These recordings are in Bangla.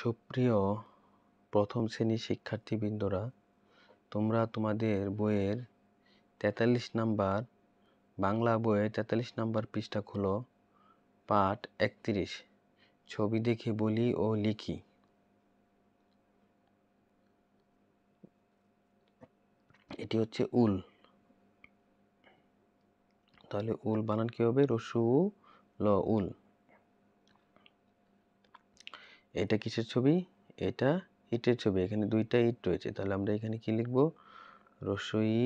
সুপ্রিয় প্রথম শ্রেণীর শিক্ষার্থীবৃন্দরা তোমরা তোমাদের বইয়ের তেতাল্লিশ নাম্বার বাংলা বইয়ের তেতাল্লিশ নাম্বার পৃষ্ঠা খোলো পাঠ একত্রিশ ছবি দেখে বলি ও লিখি এটি হচ্ছে উল তাহলে উল বানান কি হবে রসু ল উল এটা কিসের ছবি এটা ইটের ছবি এখানে দুইটা ইট রয়েছে তাহলে আমরা এখানে কি লিখব রসই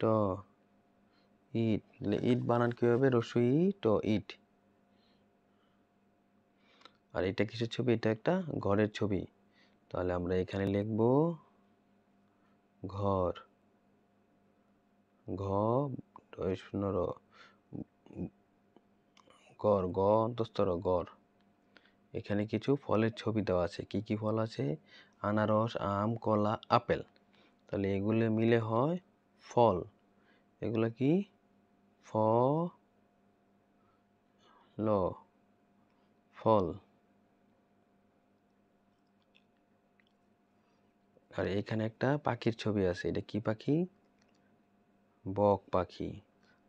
ট ইট তাহলে ইট বানান কি হবে রসই ট ইট আর এটা কিসের ছবি এটা একটা ঘরের ছবি তাহলে আমরা এখানে লিখব ঘর ঘ শূন্য র গড় গ অন্তস্তর গড় এখানে কিছু ফলের ছবি দেওয়া আছে কি কি ফল আছে আনারস আম কলা আপেল তাহলে এগুলো মিলে হয় ফল এগুলো কি ফ ল ফল আর এখানে একটা পাখির ছবি আছে এটা কি পাখি বক পাখি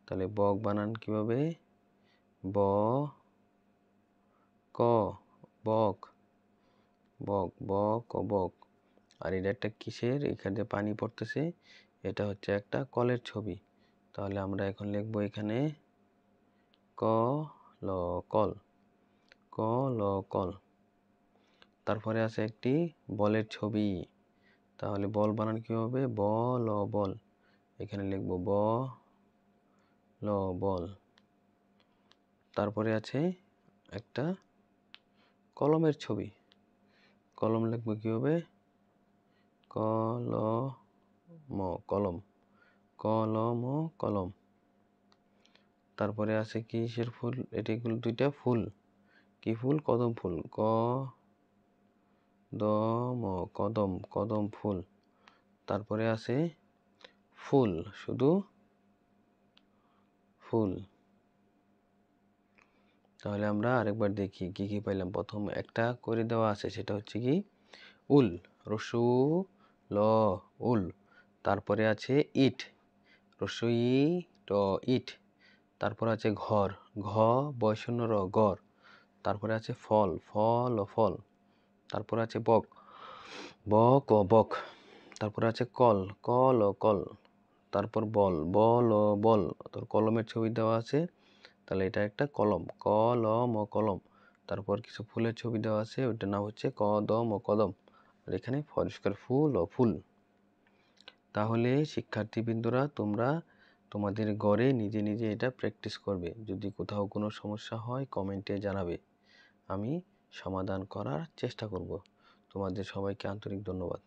তাহলে বক বানান কিভাবে ব ক বক বক বক ও বক আর এটা একটা কিসের এখানে পানি পড়তেছে এটা হচ্ছে একটা কলের ছবি তাহলে আমরা এখন লিখবো এখানে ক ল কল ক ল কল তারপরে আছে একটি বলের ছবি তাহলে বল বানান কী হবে ব ল বল এখানে লিখবো ব ল বল তারপরে আছে একটা কলমের ছবি কলম লিখবো কীভাবে কলম কলম কলম কলম তারপরে আছে কিসের ফুল এটি দুইটা ফুল কি ফুল কদম ফুল ক দম কদম কদম ফুল তারপরে আছে ফুল শুধু ফুল তাহলে আমরা আরেকবার দেখি কি কি পাইলাম প্রথম একটা করে দেওয়া আছে সেটা হচ্ছে কি উল রসু ল উল তারপরে আছে ইট রসুই ট ইট তারপর আছে ঘর ঘ বৈষণ্য র ঘর তারপরে আছে ফল ফল ও ফল তারপরে আছে বক ব ক বক তারপরে আছে কল কল ও কল তারপর বল বল ও বল তোর কলমের ছবি দেওয়া আছে তাহলে এটা একটা কলম ক ল ম কলম তারপর কিছু ফুলের ছবি দেওয়া আছে ওইটার নাম হচ্ছে ক দ ও কদম আর এখানে পরিষ্কার ফুল ও ফুল তাহলে শিক্ষার্থীবৃন্দরা তোমরা তোমাদের ঘরে নিজে নিজে এটা প্র্যাকটিস করবে যদি কোথাও কোনো সমস্যা হয় কমেন্টে জানাবে আমি সমাধান করার চেষ্টা করব তোমাদের সবাইকে আন্তরিক ধন্যবাদ